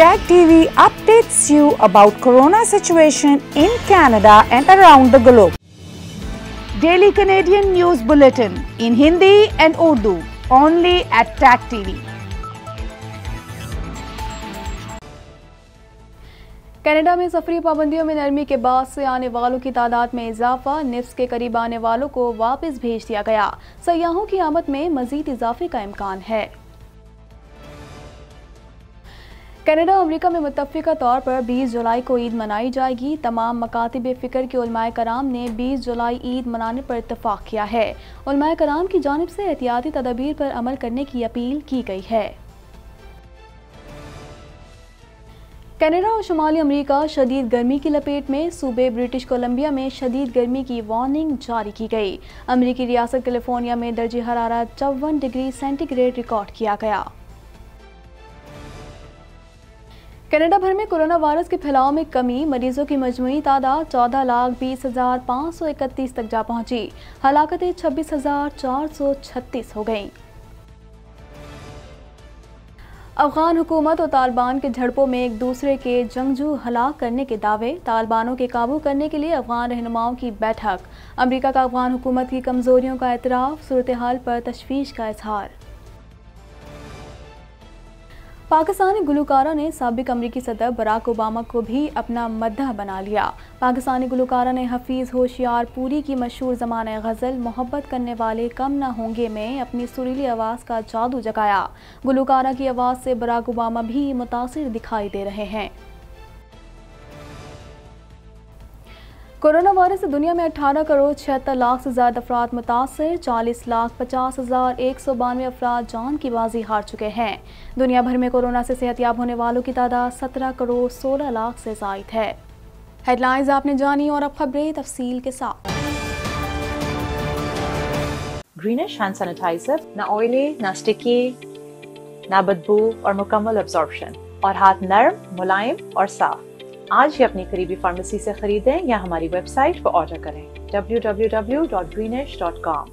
Tag TV updates you about corona situation in Canada and around the globe. Daily Canadian News Bulletin in Hindi and Urdu only at Tag TV. Canada में सफरी पाबंदियों में नरमी के बाद से आने वालों की तादाद में इजाफा निफ्स के करीब आने वालों को वापस भेज दिया गया सयाहों की आमद में मजीद इजाफे का इम्कान है कनाडा अमेरिका में मुतफ़ा तौर पर 20 जुलाई को ईद मनाई जाएगी तमाम मकातब फ़िक्र के उलमाए कराम ने 20 जुलाई ईद मनाने पर इतफ़ाक़ किया है उलमाए कराम की जानब से एहतियाती तदाबीर पर अमल करने की अपील की गई है कनाडा और शुमाली अमेरिका शदीद गर्मी की लपेट में सूबे ब्रिटिश कोलंबिया में शदीद गर्मी की वार्निंग जारी की गई अमेरिकी रियासत कैलिफोर्निया में दर्ज हरारत चौवन डिग्री सेंटीग्रेड रिकॉर्ड किया गया कनाडा भर में कोरोना वायरस के फैलाव में कमी मरीजों की मजमू तादाद चौदह लाख बीस हजार पाँच सौ इकतीस तक जा पहुंची हलाकतें छब्बीस हजार चार सौ छत्तीस हो गईं। अफगान हुकूमत और तालिबान के झड़पों में एक दूसरे के जंगजू हलाक करने के दावे तालिबानों के काबू करने के लिए अफगान रहनुमाओं की बैठक अमरीका का अफगान हुकूमत की कमजोरियों का एतराफ़ सूरत हाल पर तशवीश का इजहार पाकिस्तानी गुलकारा ने सबक अमरीकी सदर बराक ओबामा को भी अपना मद्दा बना लिया पाकिस्तानी गुलकारा ने हफीज़ होशियार पूरी की मशहूर जमान गज़ल मोहब्बत करने वाले कम ना होंगे में अपनी सुरीली आवाज़ का जादू जगाया गुलकारा की आवाज़ से बराक ओबामा भी मुतासर दिखाई दे रहे हैं कोरोना वायरस से दुनिया में 18 करोड़ छिहत्तर लाख से ज्यादा अफराद मुतासर चालीस लाख पचास हज़ार एक सौ बानवे अफराद जान की बाजी हार चुके हैं दुनिया भर में कोरोना से याब होने वालों की तादाद 17 करोड़ 16 लाख से जायद है हेडलाइंस आपने जानी और अब खबरें तफसील के साथ ग्रीनिश हैंड सैनिटाइजर ना ऑयली ना स्टिकी ना बदबू और मुकम्मल और हाथ नरम मुलायम और साफ आज ही अपनी करीबी फार्मेसी से खरीदें या हमारी वेबसाइट पर ऑर्डर करें www.greenish.com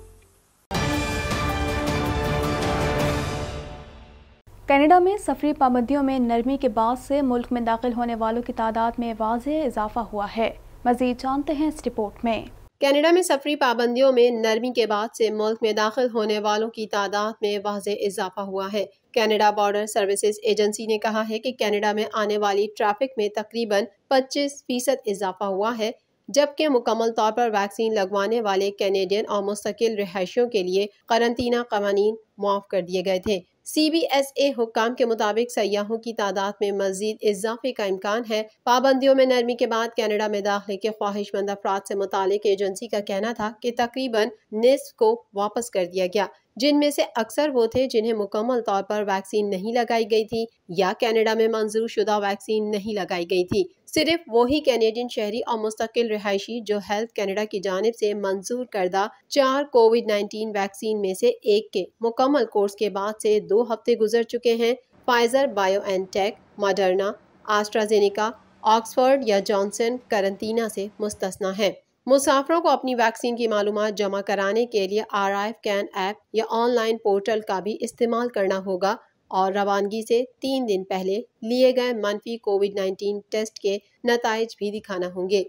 कनाडा में सफरी पाबंदियों में नरमी के बाद से मुल्क में दाखिल होने वालों की तादाद में वाज इजाफा हुआ है मजीद जानते हैं इस रिपोर्ट में कनाडा में सफरी पाबंदियों में नरमी के बाद से मुल्क में दाखिल होने वालों की तादाद में वाज इजाफा हुआ है कनाडा बॉर्डर सर्विसेज एजेंसी ने कहा है कि कनाडा में आने वाली ट्रैफिक में तकरीबन 25 फीसद इजाफा हुआ है जबकि मुकम्मल तौर पर वैक्सीन लगवाने वाले कैनेडियन और मुस्तकिल रिहायशियों के लिए करंतना कवानीन मुआफ़ कर दिए गए थे सी बी एस ए हुकाम के मुताबिक सयाहों की तादाद में मजीद इजाफे का इम्कान है पाबंदियों में नरमी के बाद कैनेडा में दाखिले के ख्वाहिशमंद अफराद से मुतल एजेंसी का कहना था कि तकरीबन निसफ को वापस कर दिया गया जिनमें से अक्सर वो थे जिन्हें मुकम्मल तौर पर वैक्सीन नहीं लगाई गई थी या कनाडा में मंजूर शुदा वैक्सीन नहीं लगाई गई थी सिर्फ वही कैनेडियन शहरी और मुस्तकिल रिहायशी जो हेल्थ कनाडा की जानब से मंजूर करदा चार कोविड नाइन्टीन वैक्सीन में से एक के मुकम्मल कोर्स के बाद से दो दो हफ्ते गुजर चुके हैं Pfizer BioNTech Moderna AstraZeneca Oxford या जॉनसन करंतना से मुस्तना है मुसाफरों को अपनी वैक्सीन की मालूम जमा कराने के लिए आर आई कैन ऐप या ऑनलाइन पोर्टल का भी इस्तेमाल करना होगा और रवानगी से तीन दिन पहले लिए गए मनफी कोविड 19 टेस्ट के नतज भी दिखाना होंगे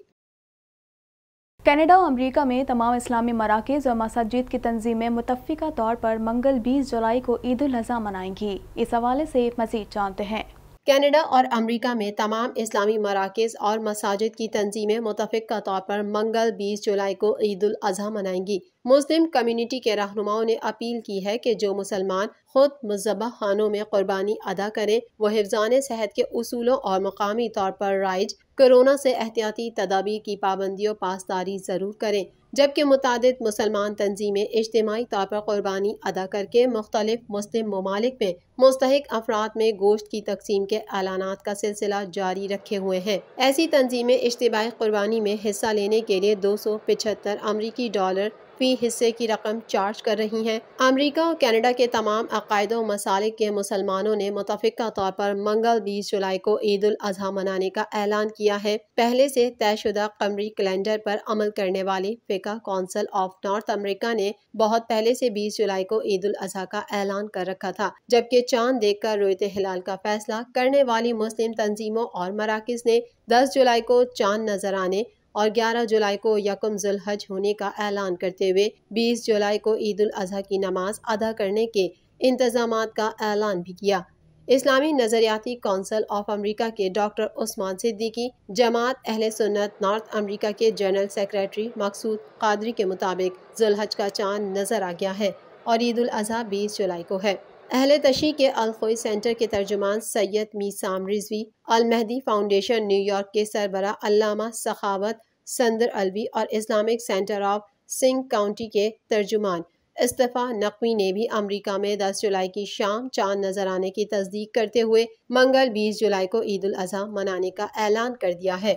कनाडा और अमेरिका में तमाम इस्लामी मराकज़ और मसाजिद की तंजीमें मुतफ़ा तौर पर मंगल 20 जुलाई को ईद अजी मनाएंगी इस हवाले से मजीद जानते हैं कनाडा और अमेरिका में तमाम इस्लामी मराकज़ और मसाजिद की तंजीमें मुतफ़ तौर पर मंगल 20 जुलाई को ईद अजी मनाएंगी मुस्लिम कम्युनिटी के रहनुमाओं ने अपील की है कि जो मुसलमान खुद मुजबा खानों में कुर्बानी अदा करें वह हिफान सेहत के असूलों और मकामी तौर पर राइज कोरोना से एहतियाती तदाबीर की पाबंदियों पासदारी ज़रूर करें जबकि मुतद मुसलमान तनजीमें इज्तमी तौर पर क़ुरबानी अदा करके मुख्तलिफ मुस्लिम ममालिक में मुस्तक अफराद में गोश्त की तकसीम के ऐलाना का सिलसिला जारी रखे हुए हैं ऐसी तनजीमें इज्तमी क़ुरबानी में हिस्सा लेने के लिए दो सौ पिछहत्तर अमरीकी डॉलर फी हिस्से की रकम चार्ज कर रही हैं अमरीका और कनाडा के तमाम अकायद व मसालिक के मुसलमानों ने मुतफ़ा तौर पर मंगल बीस जुलाई को ईद उल अजहा मनाने का ऐलान किया है पहले से तयशुदा कमरी कैलेंडर पर अमल करने वाली फिका कौंसल ऑफ नॉर्थ अमरीका ने बहुत पहले से बीस जुलाई को ईद उल अजहा का ऐलान कर रखा था जबकि चांद देख कर रोयत हिलाल का फैसला करने वाली मुस्लिम तंजीमों और मराकज ने 10 जुलाई को चांद नजर आने और 11 जुलाई को यकम जुलहज होने का ऐलान करते हुए 20 जुलाई को ईद उल अजहा की नमाज अदा करने के इंतजाम का ऐलान भी किया इस्लामी नज़रियाती कौंसल ऑफ अमेरिका के doctor Usman Siddiqui Jamaat Ahl Sunnat north America के जनरल सेक्रेटरी मकसूद कादरी के मुताबिक जुलहज का चांद नज़र आ गया है और ईद उल अजहा बीस जुलाई को है अहल तशी के अलखोई सेंटर के तर्जुमान Syed Meesam Rizvi Al Mahdi foundation New York के सरबरा अलामा सखावत संदर अलवी और इस्लामिक सेंटर ऑफ सिंह काउंटी के तर्जुमान इस्तीफ़ा नकवी ने भी अमरीका में 10 जुलाई की शाम चांद नजर आने की तस्दीक करते हुए मंगल 20 जुलाई को ईद अजहा मनाने का ऐलान कर दिया है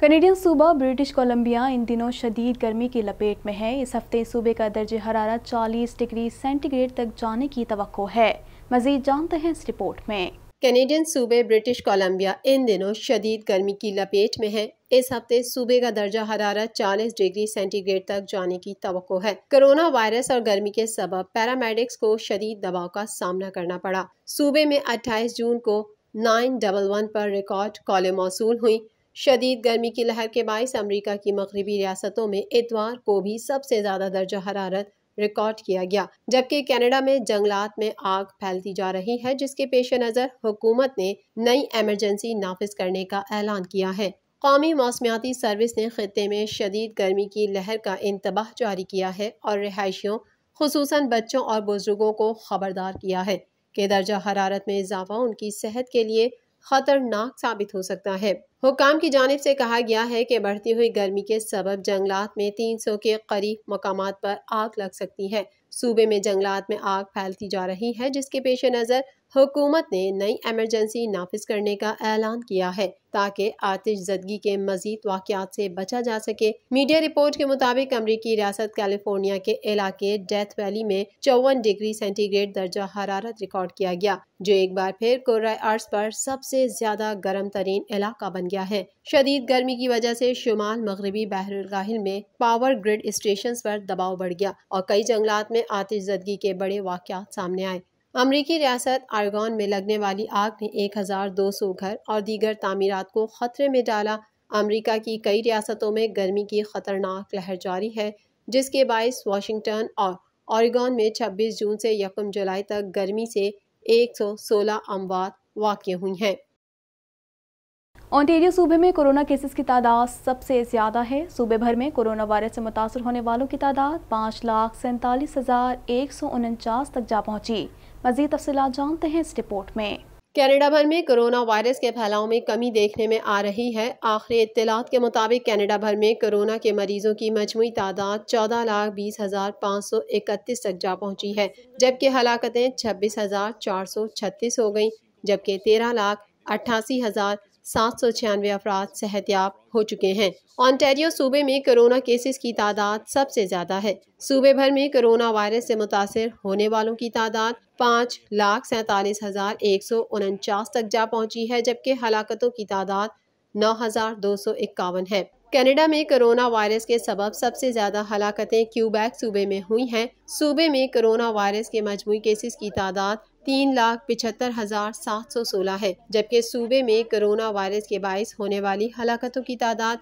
कनेडियन सूबा ब्रिटिश कोलंबिया इन दिनों शदीद गर्मी की लपेट में है इस हफ्ते सूबे का दर्ज हरारत 40 डिग्री सेंटीग्रेड तक जाने की तो है मजीद जानते हैं इस रिपोर्ट में कैनेडियन सूबे ब्रिटिश कोलंबिया इन दिनों शदीद गर्मी की लपेट में है इस हफ्ते सूबे का दर्जा हरारत 40 डिग्री सेंटीग्रेड तक जाने की तो है कोरोना वायरस और गर्मी के सबब पैरामेडिक्स को शदीद दबाव का सामना करना पड़ा सूबे में 28 जून को नाइन डबल वन पर रिकॉर्ड कॉलें मौसू हुई शदीद गर्मी की लहर के बायस अमरीका की मगरबी रियासतों में इतवार को भी सबसे ज़्यादा दर्जा हरारत रिकॉर्ड किया गया जबकि कनाडा में जंगलात में आग फैलती जा रही है जिसके पेश नज़र हुकूमत ने नई एमरजेंसी नाफिज करने का ऐलान किया है कौमी मौसमियाती सर्विस ने खत्े में शदीद गर्मी की लहर का इंतबाह जारी किया है और रिहायशियों खसूस बच्चों और बुज़ुर्गों को खबरदार किया है कि दर्जा हरारत में इजाफा उनकी सेहत के लिए खतरनाक साबित हो सकता है हुकाम की जानब से कहा गया है कि बढ़ती हुई गर्मी के सबब जंगलात में 300 के करीब मकाम पर आग लग सकती है सूबे में जंगलात में आग फैलती जा रही है जिसके पेश नज़र हुकूमत ने नई एमरजेंसी नाफिज करने का ऐलान किया है ताकि आतिश जदगी के मजीद वाकत से बचा जा सके मीडिया रिपोर्ट के मुताबिक अमरीकी रियासत कैलिफोर्निया के इलाके डेथ वैली में चौवन डिग्री सेंटीग्रेड दर्जा हरारत रिकॉर्ड किया गया जो एक बार फिर कोर्रा आर्ट्स पर सबसे ज्यादा गर्म तरीन इलाका बन गया है शदीद गर्मी की वजह से शुमाल मगरबी बहरगाहिल में पावर ग्रिड स्टेशन पर दबाव बढ़ गया और कई जंगलात में आतिश जदगी के बड़े वाक़ सामने आए अमरीकी रियासत आर्गन में लगने वाली आग ने 1,200 घर और दीगर तमीरत को ख़तरे में डाला अमरीका की कई रियासतों में गर्मी की खतरनाक लहर जारी है जिसके बायस वाशिंगटन और ऑरेगॉन में 26 जून से यकम जुलाई तक गर्मी से 116 अमवात वाक़ हुई हैं ऑनटेरिया सूबे में कोरोना केसेस की तादाद सबसे ज़्यादा है सूबे भर में कोरोना वायरस से मुतासर होने वालों की तादाद पाँच लाख सैंतालीस हज़ार एक सौ उनचास तक जा पहुँची मजीद तफसला जानते हैं इस रिपोर्ट में कैनेडा भर में कोरोना वायरस के फैलाव में कमी देखने में आ रही है आखिरी इतलात के मुताबिक कैनेडा भर में कोरोना के मरीजों की मजमू तादाद चौदह लाख बीस हज़ार पाँच सौ इकतीस तक जा पहुंची है जबकि हलाकतें छब्बीस हज़ार चार सौ छत्तीस हो गईं जबकि तेरह लाख अट्ठासी हज़ार सात सौ छियानवे अफराद सेहतियाब हो चुके हैं ऑन्टेरियो सूबे में कोरोना केसेस की तादाद सबसे ज़्यादा है सूबे भर में कोरोना वायरस से मुतासर होने वालों की तादाद पाँच लाख सैतालीस हज़ार एक सौ उनचास तक जा पहुंची है जबकि हलाकतों की तादाद नौ हज़ार दो सौ इक्यावन है कनाडा में कोरोना वायरस के सबब सबसे ज़्यादा हलाकतें क्यूबैक सूबे में हुई हैं सूबे में कोरोना वायरस के मजमू केसेस की तादाद तीन लाख पिछहत्तर हज़ार सात सौ सोलह है जबकि सूबे में कोरोना वायरस के बायस होने वाली हलाकतों की तादाद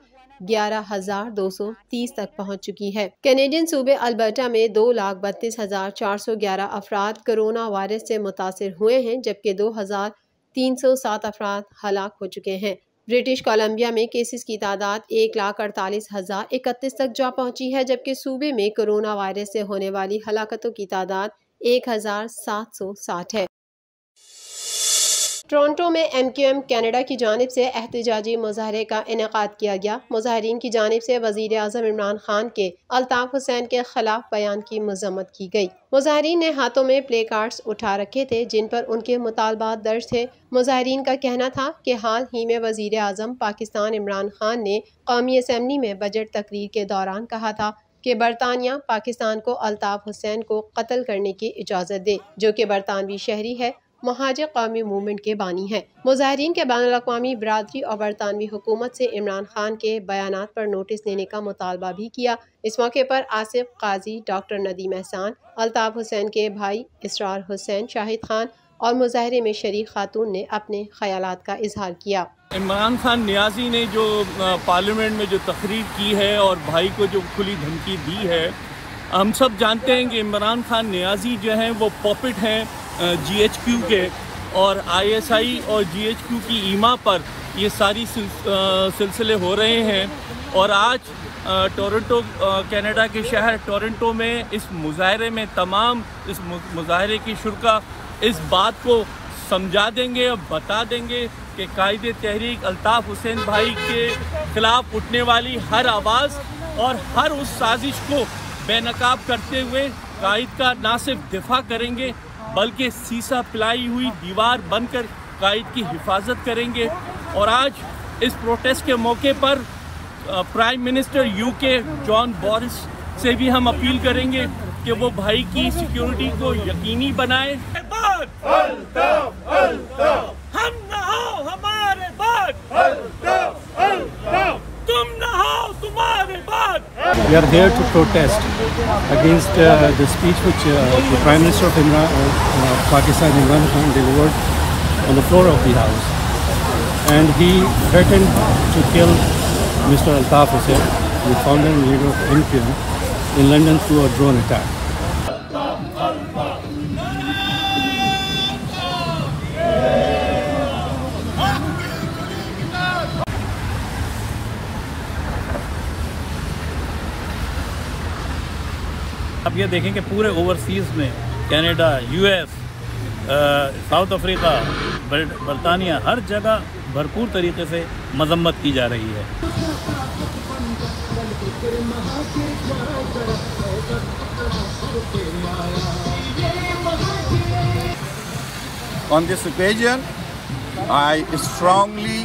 ग्यारह हजार दो सौ तीस तक पहुंच चुकी है कैनेडियन सूबे अल्बर्टा में दो लाख बत्तीस हजार चार सौ ग्यारह अफराद कोरोना वायरस से मुतासर हुए हैं जबकि दो हजार तीन सौ सात अफराद हलाक हो चुके हैं ब्रिटिश कोलंबिया में केसेस की तादाद एक लाख अड़तालीस हज़ार इकतीस तक जा पहुंची है जबकि सूबे में कोरोना वायरस से होने वाली हलाकतों की तादाद एक हज़ार सात सौ साठ है टोरंटो में एम क्यू एम कैनेडा की जानब से एहतजाजी मुजाहरे का इनका किया गया मुजाहरीन की जानब से वजीर अजम इमरान खान के अल्ताफ़ हुसैन के खिलाफ बयान की मजम्मत की गई मुजाहरीन ने हाथों में प्ले कार्ड्स उठा रखे थे जिन पर उनके मुतालबात दर्ज थे मुजाहरीन का कहना था कि हाल ही में वजीर अजम पाकिस्तान इमरान खान ने कौमी असम्बली में बजट तकरीर के दौरान कहा था कि बरतानिया पाकिस्तान को अलताफ़ हुसैन को कत्ल करने की इजाज़त दे जो कि बरतानवी शहरी है महाजर कौमी मूवमेंट के बानी हैं मुजाहरीन के बैन अवी बरदरी और बरतानवी हुकूमत से इमरान खान के बयान पर नोटिस लेने का मुतालबा भी किया इस मौके पर आसिफ काजी डॉक्टर नदीम एहसान अलताफ़ हुसैन के भाई इसरार हुसैन शाहिद खान और मुजाहरे में शरीक खातून ने अपने ख्याल का इजहार किया इमरान खान न्याजी ने जो पार्लियामेंट में जो तकरीर की है और भाई को जो खुली धमकी दी है हम सब जानते हैं कि इमरान खान न्याजी जो हैं वो पॉपिट हैं जीएचक्यू के और आईएसआई और जीएचक्यू की ईमा पर ये सारी सिलसिले हो रहे हैं और आज टोरंटो कनाडा के शहर टोरंटो में इस मुजाहरे में तमाम इस मुजाहरे की शुरा इस बात को समझा देंगे और बता देंगे कि कायद तहरीक अल्ताफ़ हुसैन भाई के ख़िलाफ़ उठने वाली हर आवाज़ और हर उस साजिश को बेनकाब करते हुए कायद का ना सिर्फ दिफा करेंगे बल्कि सीसा पिलाई हुई दीवार बनकर कायद की हिफाजत करेंगे और आज इस प्रोटेस्ट के मौके पर prime minister UK John Boris से भी हम अपील करेंगे कि वो भाई की सिक्योरिटी को यकीनी बनाए We are here to protest against uh, the speech which uh, the Prime Minister of Imran, uh, uh, Pakistan Imran Khan delivered on the floor of the House. And he threatened to kill Mr. Altaf Hussain, the founder and leader of NPM, in London through a drone attack. ये देखें कि पूरे overseas में Canada US south Africa बरतानिया हर जगह भरपूर तरीके से मजम्मत की जा रही है On this occasion, I strongly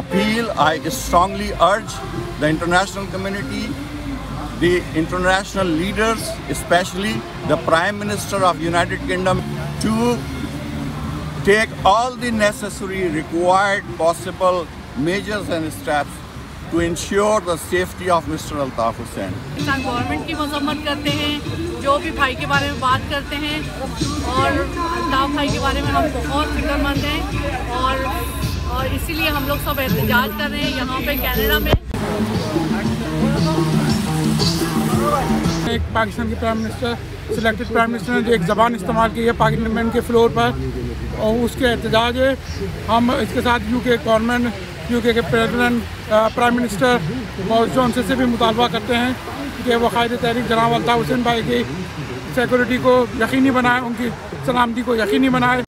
appeal, I strongly urge the international community the international leaders, especially the Prime Minister of United Kingdom, to take all the necessary required possible measures and steps to ensure the safety of Mr. Altaf Hussain. और इसीलिए हम लोग सब एहतजाज कर रहे हैं यहाँ पे में एक पाकिस्तान के prime minister selected prime minister ने जो एक ज़बान इस्तेमाल की है पार्लियामेंट के फ्लोर पर और उसके एहतजाज है हम इसके साथ यूके गवर्नमेंट यूके के president prime minister Boris Johnson से भी मुतालबा करते हैं कि वायद कायद तहरीक जनाब अल्ताफ हुसैन भाई की सिक्योरिटी को यकीनी बनाए उनकी सलामती को यकीनी बनाए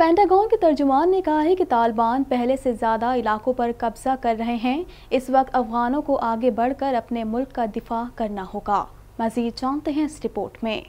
पेंटागॉन के तर्जुमान ने कहा है कि तालिबान पहले से ज़्यादा इलाकों पर कब्जा कर रहे हैं इस वक्त अफगानों को आगे बढ़कर अपने मुल्क का दिफा करना होगा मजीद जानते हैं इस रिपोर्ट में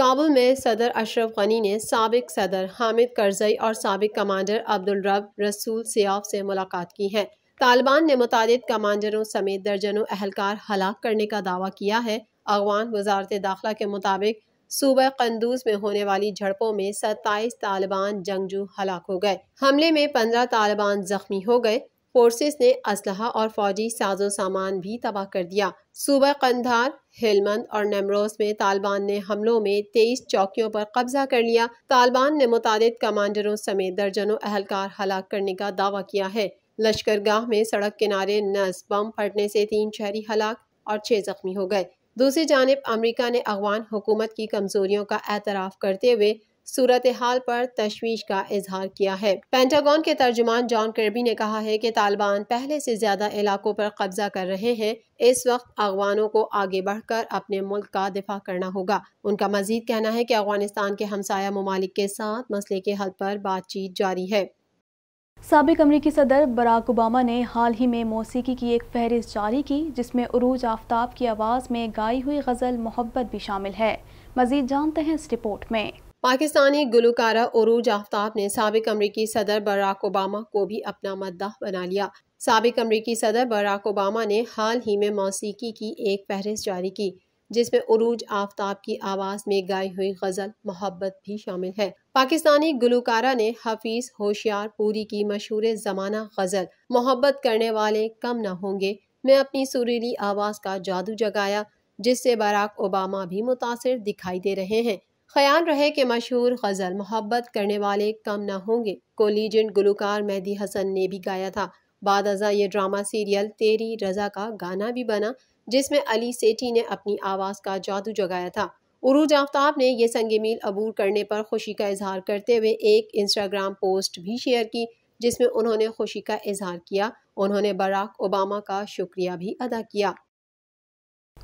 काबुल में सदर अशरफ गनी ने सबक सदर हामिद करजई और सबक कमांडर अब्दुल रब रसूल सियाफ से मुलाकात की है तालिबान ने मुतद कमांडरों समेत दर्जनों अहलकार हलाक करने का दावा किया है अफगान वजारत दाखिला के मुताबिक सूबह कंदूज में होने वाली झड़पों में 27 तालिबान जंगजू हलाक हो गए हमले में 15 तालिबान जख्मी हो गए फोर्सेस ने असलहा और फौजी साजो सामान भी तबाह कर दिया सूबह कंधार हेलमंद और नमरोस में तालिबान ने हमलों में तेईस चौकियों पर कब्जा कर लिया तालिबान ने मुतद कमांडरों समेत दर्जनों अहलकार हलाक करने का दावा किया है लश्कर गाह में सड़क किनारे नस बम फटने से तीन शहरी हलाक और छह जख्मी हो गए दूसरी जानब अमरीका ने अफगान हुकूमत की कमजोरियों का एतराफ़ करते हुए सूरत हाल पर तशवीश का इजहार किया है पेंटागन के तर्जुमान जॉन कर्बी ने कहा है कि तालिबान पहले से ज्यादा इलाकों पर कब्जा कर रहे हैं इस वक्त अफगानों को आगे बढ़कर अपने मुल्क का दिफा करना होगा उनका मजीद कहना है कि अफगानिस्तान के हमसाया ममालिक के साथ मसले के हल पर बातचीत जारी है सबक अमरीकी सदर बराक ओबामा ने हाल ही में मौसीकी की एक फहरिस्त जारी की जिसमें अरूज आफ्ताब की आवाज़ में गाई हुई गज़ल मोहब्बत भी शामिल है मज़ीद जानते हैं इस रिपोर्ट में पाकिस्तानी गुलकारा अरूज आफ्ताब ने सबक अमरीकी सदर बराक ओबामा को भी अपना मद्दा बना लिया सबक अमरीकी सदर बराक ओबामा ने हाल ही में मौसीकी की एक फहरिस्त जारी की जिसमें उरूज आफ्ताब की आवाज़ में गाई हुई गज़ल मोहब्बत भी शामिल है पाकिस्तानी गुलकारा ने हफीज़ पूरी की मशहूर ज़माना गज़ल मोहब्बत करने वाले कम ना होंगे में अपनी सुरीली आवाज़ का जादू जगाया जिससे बराक ओबामा भी मुतासर दिखाई दे रहे हैं ख्याल रहे कि मशहूर गज़ल मोहब्बत करने वाले कम ना होंगे को लीजेंड गुलकार मेहदी हसन ने भी गाया था बाद अजा ये ड्रामा सीरियल तेरी रजा का गाना भी बना जिसमें अली सेठी ने अपनी आवाज़ का जादू जगाया था उरूज आफ्ताब ने यह संग मील अबूर करने पर खुशी का इजहार करते हुए एक इंस्टाग्राम पोस्ट भी शेयर की जिसमें उन्होंने खुशी का इजहार किया उन्होंने बराक ओबामा का शुक्रिया भी अदा किया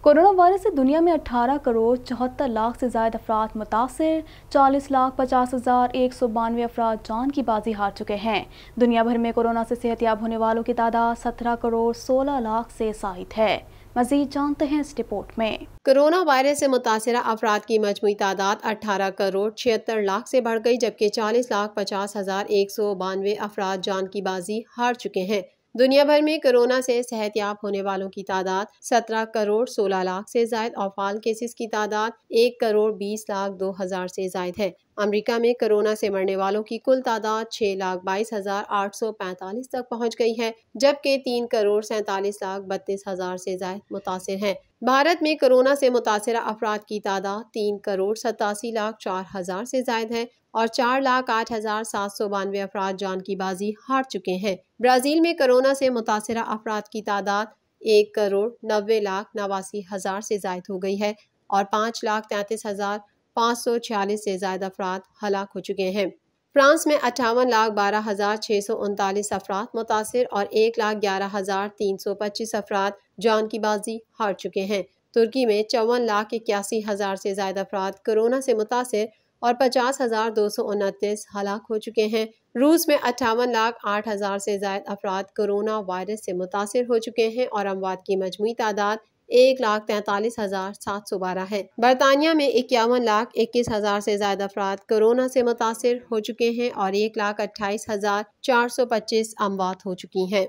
कोरोना वायरस से दुनिया में 18 करोड़ चौहत्तर लाख से ज्यादा अफराद मुतासर चालीस लाख पचास हज़ार एक सौ बानवे अफराद जान की बाजी हार चुके हैं दुनिया भर में कोरोना से याब होने वालों की तादाद सत्रह करोड़ सोलह लाख से साहित है मजीद जानते हैं इस रिपोर्ट में कोरोना वायरस से मुतासर अफराद की मजमू तादाद अठारह करोड़ छिहत्तर लाख से बढ़ गई जबकि चालीस लाख पचास हज़ार एक सौ बानवे अफराद जान की बाजी हार चुके हैं दुनिया भर में कोरोना से याब होने वालों की तादाद 17 करोड़ 16 लाख से जायद अफाल केसेस की तादाद 1 करोड़ 20 लाख 2000 से जायद है अमेरिका में कोरोना से मरने वालों की कुल तादाद छह लाख बाईस हजार आठ सौ पैंतालीस तक पहुंच गई है जबकि तीन करोड़ सैतालीस लाख बत्तीस हजार से जायद मुतासर हैं भारत में कोरोना से मुतासर अफराद की तादाद तीन करोड़ सतासी लाख चार हजार से जायद है और चार लाख आठ हज़ार सात सौ बानवे अफराद जान की बाजी हार चुके हैं ब्राज़ील में कोरोना से मुतासर अफराद की तादाद एक करोड़ नबे लाख नवासी हज़ार से जायद हो गई है और पाँच लाख तैंतीस हज़ार पाँच सौ छियालीस से जायद अफराद हलाक हो चुके हैं फ्रांस में अट्ठावन लाख बारह हज़ार छः सौ उनतालीस अफराद मुतासर और एक लाख ग्यारह हज़ार तीन सौ पच्चीस अफराद जान की बाजी हार चुके हैं तुर्की में चौवन लाख इक्यासी हज़ार से जायद अफराद कोरोना से मुतासर और पचास हज़ार दो सौ उनतीस हलाक हो चुके हैं रूस में अट्ठावन लाख आठ हज़ार से ज्यादा अफराद कोरोना वायरस से मुतासर हो चुके हैं और अमवात की मजमू तादाद एक लाख तैतालीस हजार सात सौ बारह है बरतानिया में इक्यावन लाख इक्कीस हजार से ज्यादा अफराद कोरोना से मुतासर हो चुके हैं और एक लाख अट्ठाईस हजार चार सौ पच्चीस अमवात हो चुकी हैं